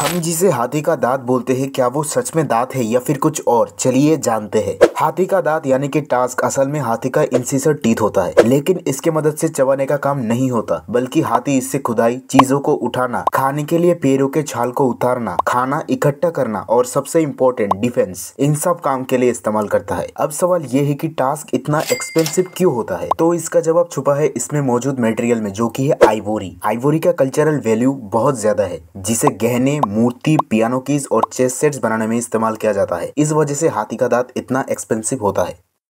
हम जिसे हाथी का दांत बोलते हैं क्या वो सच में दांत है या फिर कुछ और चलिए जानते हैं हाथी का दांत यानी कि टास्क असल में हाथी का इंसिसर टीथ होता है लेकिन इसके मदद से चबाने का काम नहीं होता बल्कि हाथी इससे खुदाई चीजों को उठाना खाने के लिए पेड़ों के छाल को उतारना खाना इकट्ठा करना और सबसे इम्पोर्टेंट डिफेंस इन सब काम के लिए इस्तेमाल करता है अब सवाल ये है की टास्क इतना एक्सपेंसिव क्यूँ होता है तो इसका जवाब छुपा है इसमें मौजूद मेटेरियल में जो की है आईवोरी आईवोरी का कल्चरल वैल्यू बहुत ज्यादा है जिसे गहने मूर्ति पियानो कीज और चेस सेट्स बनाने में इस्तेमाल किया जाता है इस वजह से हाथी का दांत इतना एक्सपेंसिव होता है